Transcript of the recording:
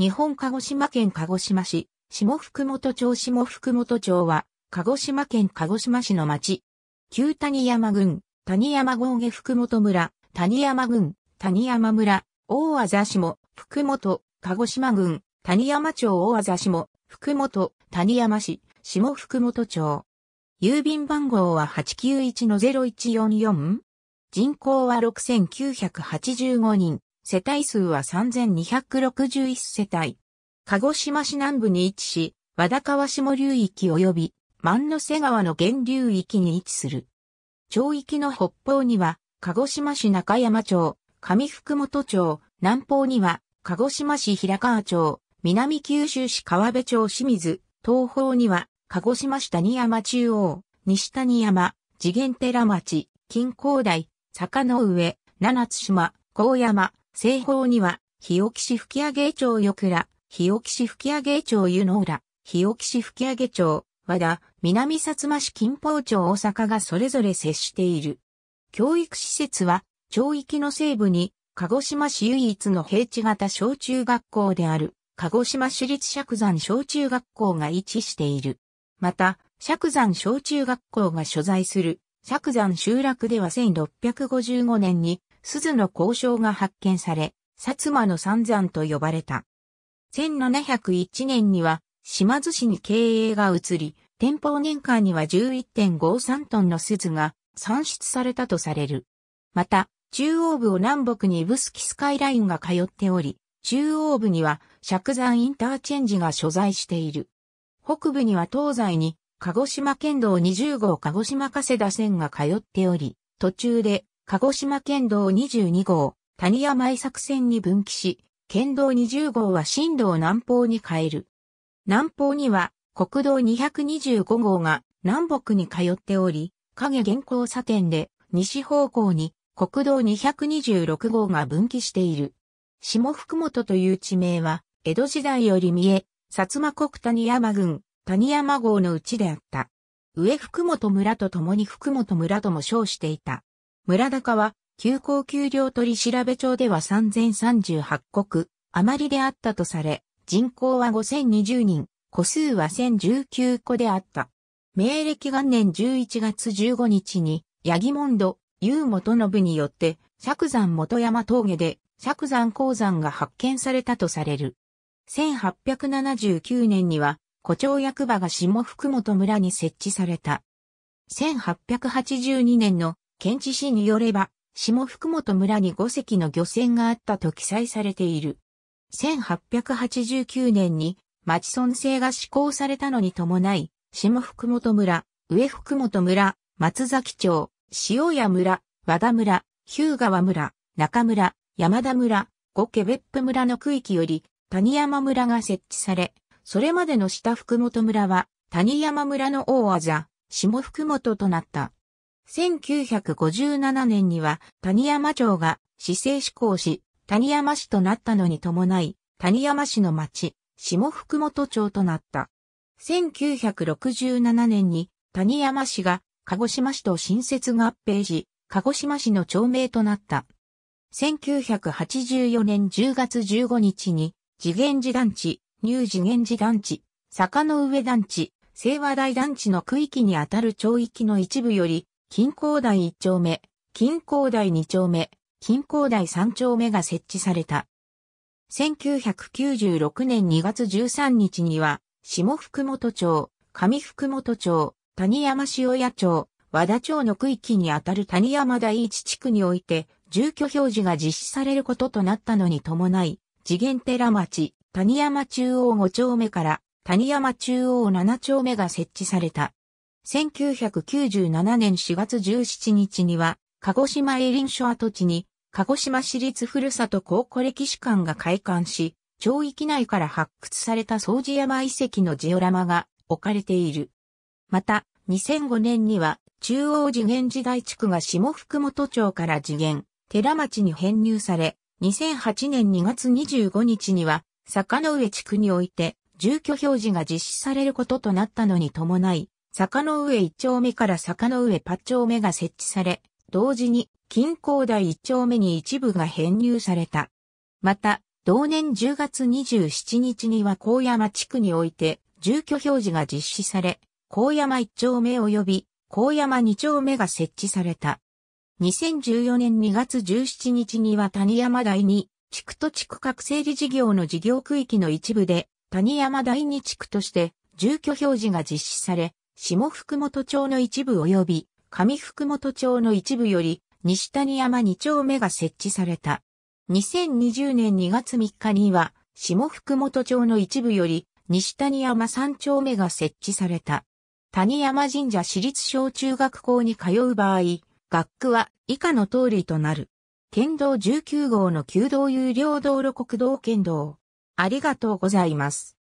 日本鹿児島県鹿児島市、下福本町下福本町は、鹿児島県鹿児島市の町。旧谷山郡、谷山豪華福本村、谷山郡、谷山村、大和座下、福本、鹿児島郡、谷山町大和座下、福本、谷山市、下福本町。郵便番号は891-0144。人口は6985人。世帯数は3261世帯。鹿児島市南部に位置し、和田川下流域及び万之瀬川の源流域に位置する。町域の北方には、鹿児島市中山町、上福本町、南方には、鹿児島市平川町、南九州市川辺町清水、東方には、鹿児島市谷山中央、西谷山、次元寺町、近郊台、坂の上、七津島、高山、西方には、日置市吹上町よくら、日置市吹上町湯の浦、日置市吹上町、和田、南薩摩市金峰町大阪がそれぞれ接している。教育施設は、町域の西部に、鹿児島市唯一の平地型小中学校である、鹿児島市立釈山小中学校が位置している。また、釈山小中学校が所在する、釈山集落では1655年に鈴の交渉が発見され、薩摩の三山と呼ばれた。1701年には島津市に経営が移り、天保年間には11.53トンの鈴が産出されたとされる。また、中央部を南北にスキスカイラインが通っており、中央部には釈山インターチェンジが所在している。北部には東西に鹿児島県道20号鹿児島加世田線が通っており、途中で鹿児島県道22号、谷山井作戦に分岐し、県道20号は新道南方に変える。南方には国道225号が南北に通っており、影現行差点で西方向に国道226号が分岐している。下福本という地名は、江戸時代より見え、薩摩国谷山郡、谷山号のうちであった。上福本村と共に福本村とも称していた。村高は、旧高給料取調帳では3038国、余りであったとされ、人口は5020人、個数は1019個であった。明暦元年11月15日に、八木門戸、トノ信によって、釈山元山峠で、釈山鉱山が発見されたとされる。1879年には、古町役場が下福本村に設置された。1882年の県知事によれば、下福本村に5隻の漁船があったと記載されている。1889年に町村制が施行されたのに伴い、下福本村、上福本村、松崎町、塩屋村、和田村、日向川村、中村、山田村、五家別府村の区域より谷山村が設置され、それまでの下福本村は谷山村の大技、下福本となった。1957年には谷山町が市政施行し、谷山市となったのに伴い、谷山市の町、下福本町となった。1967年に谷山市が鹿児島市と新設合併し、鹿児島市の町名となった。1984年10月15日に、次元寺団地、ニュー次元寺団地、坂の上団地、清和台団地の区域にあたる町域の一部より、近郊台1丁目、近郊台2丁目、近郊台3丁目が設置された。1996年2月13日には、下福本町、上福本町、谷山塩屋町、和田町の区域にあたる谷山第一地区において、住居表示が実施されることとなったのに伴い、次元寺町、谷山中央5丁目から、谷山中央7丁目が設置された。1997年4月17日には、鹿児島エリン署跡地に、鹿児島市立ふるさと高校歴史館が開館し、町域内から発掘された掃除山遺跡のジオラマが置かれている。また、2005年には、中央次元時代地区が下福本町から次元、寺町に編入され、2008年2月25日には、坂上地区において、住居表示が実施されることとなったのに伴い、坂の上1丁目から坂の上8丁目が設置され、同時に近郊台1丁目に一部が編入された。また、同年10月27日には高山地区において住居表示が実施され、高山1丁目及び高山2丁目が設置された。2014年2月17日には谷山台に地区と地区各整理事業の事業区域の一部で谷山第二地区として住居表示が実施され、下福本町の一部及び上福本町の一部より西谷山2丁目が設置された。2020年2月3日には下福本町の一部より西谷山3丁目が設置された。谷山神社私立小中学校に通う場合、学区は以下の通りとなる。県道19号の旧道有料道路国道県道。ありがとうございます。